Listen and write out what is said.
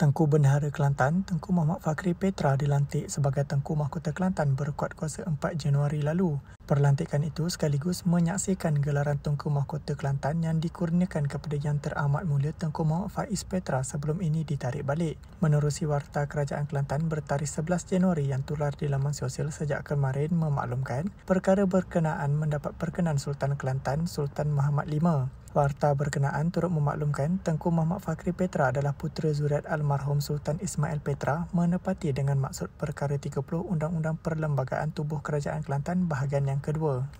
Tengku Bendahara Kelantan, Tengku Muhammad Fakri Petra dilantik sebagai Tengku Mahkota Kelantan berkuat kuasa 4 Januari lalu. Perlantikan itu sekaligus menyaksikan gelaran Tengku Mahkota Kelantan yang dikurniakan kepada Yang Teramat Mulia Tengku Mohd Faiz Petra sebelum ini ditarik balik. Menerusi Warta Kerajaan Kelantan bertarikh 11 Januari yang tular di laman sosial sejak kemarin memaklumkan perkara berkenaan mendapat perkenan Sultan Kelantan Sultan Muhammad V. Warta berkenaan turut memaklumkan Tengku Muhammad Fakri Petra adalah putera zuriat almarhum Sultan Ismail Petra menepati dengan maksud perkara 30 Undang-Undang Perlembagaan Tubuh Kerajaan Kelantan bahagian yang kedua